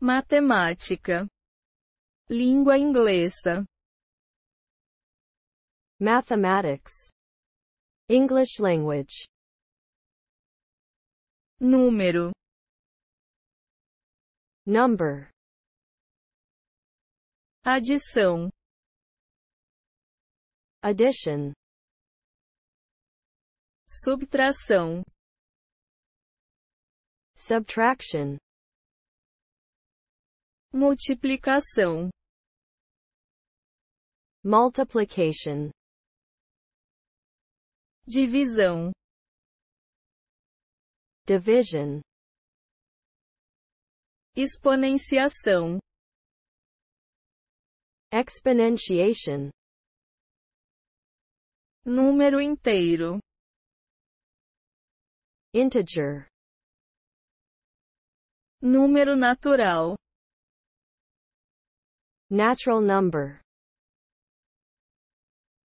matemática, língua inglesa, mathematics, English language, número, number, adição, addition, subtração, subtraction multiplicação multiplication divisão division exponenciação exponentiation número inteiro integer número natural Natural number.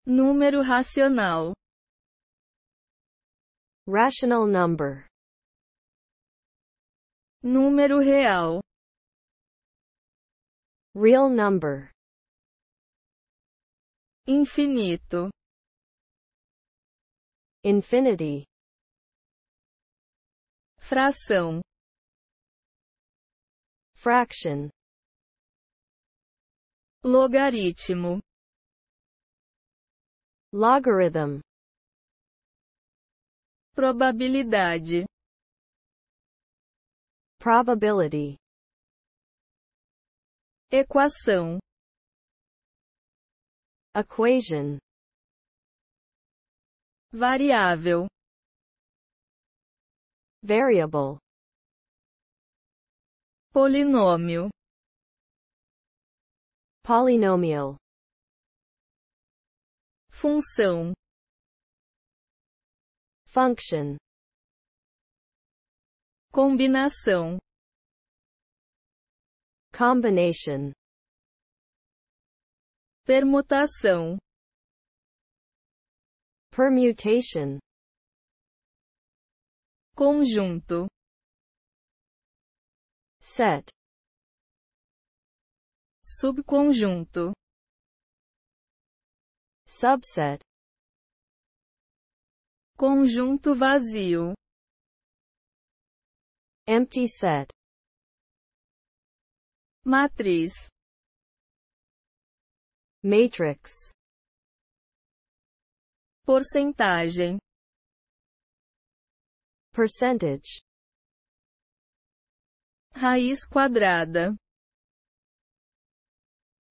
Número racional. Rational number. Número real. Real number. Infinito. Infinity. Fração. Fraction. logaritmo logarithm probabilidade probability equação equation variável variable polinômio polynomial função function combinação combination permutação permutation conjunto set subconjunto subset conjunto vazio empty set matriz matrix porcentagem percentage raiz quadrada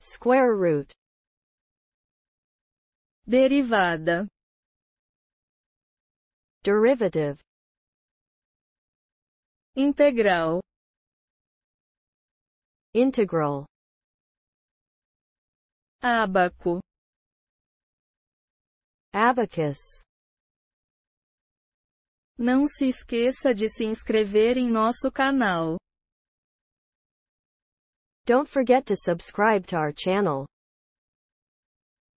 square root derivada derivative integral integral abaco abacus não se esqueça de se inscrever em nosso canal Don't forget to subscribe to our channel.